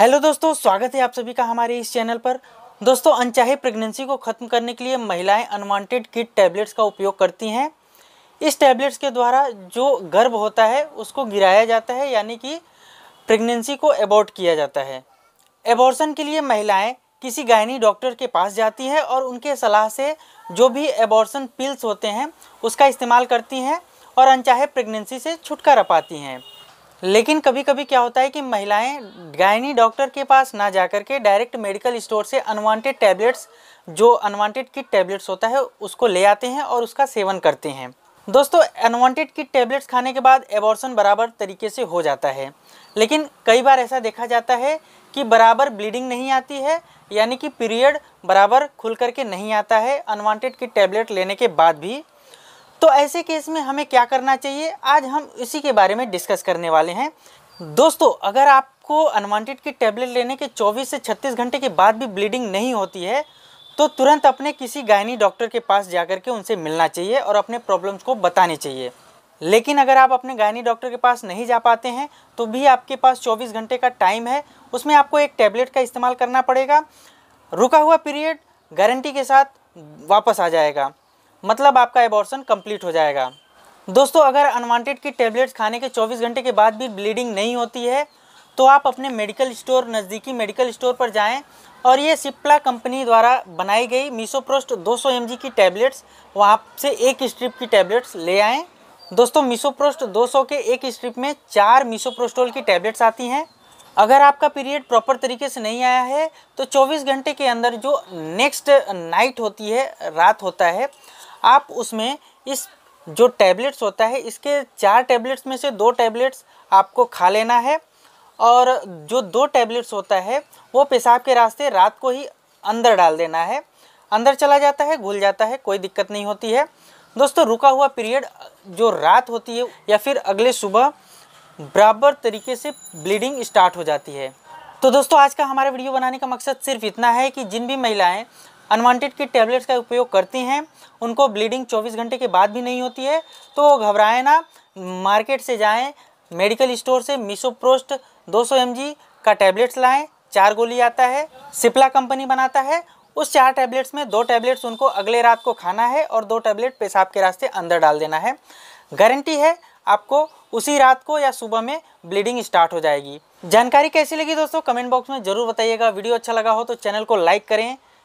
hello दोस्तों स्वागत है आप सभी का हमारे इस चैनल पर दोस्तों अनचाहे प्रेगनेंसी को ख़त्म करने के लिए महिलाएं अनवांटेड किट टैबलेट्स का उपयोग करती हैं इस टैबलेट्स के द्वारा जो गर्भ होता है उसको गिराया जाता है यानी कि प्रेगनेंसी को एबॉर्ट किया जाता है एबॉर्शन के लिए महिलाएं किसी गायनी डॉक्टर के पास जाती हैं और उनके सलाह से जो भी एबॉर्सन पिल्स होते हैं उसका इस्तेमाल करती हैं और अनचाहे प्रेगनेंसी से छुटकारा पाती हैं लेकिन कभी कभी क्या होता है कि महिलाएं गायनी डॉक्टर के पास ना जा कर के डायरेक्ट मेडिकल स्टोर से अनवांटेड टैबलेट्स जो अनवांटेड किट टैबलेट्स होता है उसको ले आते हैं और उसका सेवन करते हैं दोस्तों अनवांटेड किट टैबलेट्स खाने के बाद एबॉर्सन बराबर तरीके से हो जाता है लेकिन कई बार ऐसा देखा जाता है कि बराबर ब्लीडिंग नहीं आती है यानी कि पीरियड बराबर खुल करके नहीं आता है अनवांटेड किट टैबलेट लेने के बाद भी तो ऐसे केस में हमें क्या करना चाहिए आज हम इसी के बारे में डिस्कस करने वाले हैं दोस्तों अगर आपको अनवांटेड की टैबलेट लेने के 24 से 36 घंटे के बाद भी ब्लीडिंग नहीं होती है तो तुरंत अपने किसी गायनी डॉक्टर के पास जाकर के उनसे मिलना चाहिए और अपने प्रॉब्लम्स को बताने चाहिए लेकिन अगर आप अपने गायनी डॉक्टर के पास नहीं जा पाते हैं तो भी आपके पास 24 घंटे का टाइम है उसमें आपको एक टैबलेट का इस्तेमाल करना पड़ेगा रुका हुआ पीरियड गारंटी के साथ वापस आ जाएगा मतलब आपका एबॉर्सन कंप्लीट हो जाएगा दोस्तों अगर अनवांटेड की टेबलेट्स खाने के 24 घंटे के बाद भी ब्लीडिंग नहीं होती है तो आप अपने मेडिकल स्टोर नज़दीकी मेडिकल स्टोर पर जाएं और ये सिप्ला कंपनी द्वारा बनाई गई मिसोप्रोस्ट 200 एम की टैबलेट्स वहाँ से एक स्ट्रिप की टैबलेट्स ले आएँ दोस्तों मिसोप्रोस्ट 200 के एक स्ट्रिप में चार मिसोप्रोस्टोल की टैबलेट्स आती हैं अगर आपका पीरियड प्रॉपर तरीके से नहीं आया है तो 24 घंटे के अंदर जो नेक्स्ट नाइट होती है रात होता है आप उसमें इस जो टैबलेट्स होता है इसके चार टैबलेट्स में से दो टैबलेट्स आपको खा लेना है और जो दो टैबलेट्स होता है वो पेशाब के रास्ते रात को ही अंदर डाल देना है अंदर चला जाता है घुल जाता है कोई दिक्कत नहीं होती है दोस्तों रुका हुआ पीरियड जो रात होती है या फिर अगले सुबह बराबर तरीके से ब्लीडिंग स्टार्ट हो जाती है तो दोस्तों आज का हमारा वीडियो बनाने का मकसद सिर्फ इतना है कि जिन भी महिलाएं अनवांटेड की टेबलेट्स का उपयोग करती हैं उनको ब्लीडिंग 24 घंटे के बाद भी नहीं होती है तो घबराएं ना मार्केट से जाएं मेडिकल स्टोर से मिसोप्रोस्ट 200 सौ का टैबलेट्स लाएं चार गोली आता है सिप्ला कंपनी बनाता है उस चार टैबलेट्स में दो टैबलेट्स उनको अगले रात को खाना है और दो टैबलेट पेशाब के रास्ते अंदर डाल देना है गारंटी है आपको उसी रात को या सुबह में ब्लीडिंग स्टार्ट हो जाएगी जानकारी कैसी लगी दोस्तों कमेंट बॉक्स में जरूर बताइएगा वीडियो अच्छा लगा हो तो चैनल को लाइक करें